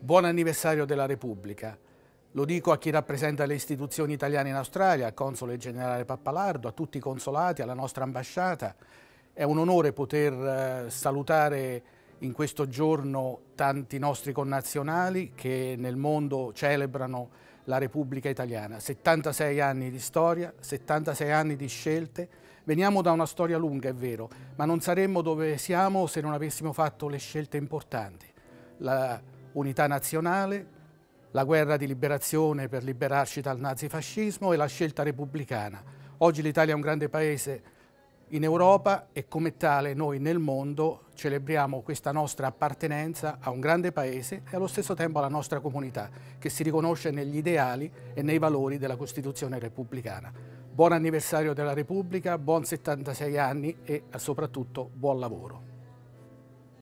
Buon anniversario della Repubblica. Lo dico a chi rappresenta le istituzioni italiane in Australia, al Console Generale Pappalardo, a tutti i consolati, alla nostra ambasciata. È un onore poter eh, salutare in questo giorno tanti nostri connazionali che nel mondo celebrano la Repubblica Italiana. 76 anni di storia, 76 anni di scelte. Veniamo da una storia lunga, è vero, ma non saremmo dove siamo se non avessimo fatto le scelte importanti. La unità nazionale, la guerra di liberazione per liberarci dal nazifascismo e la scelta repubblicana. Oggi l'Italia è un grande paese in Europa e come tale noi nel mondo celebriamo questa nostra appartenenza a un grande paese e allo stesso tempo alla nostra comunità che si riconosce negli ideali e nei valori della Costituzione repubblicana. Buon anniversario della Repubblica, buon 76 anni e soprattutto buon lavoro.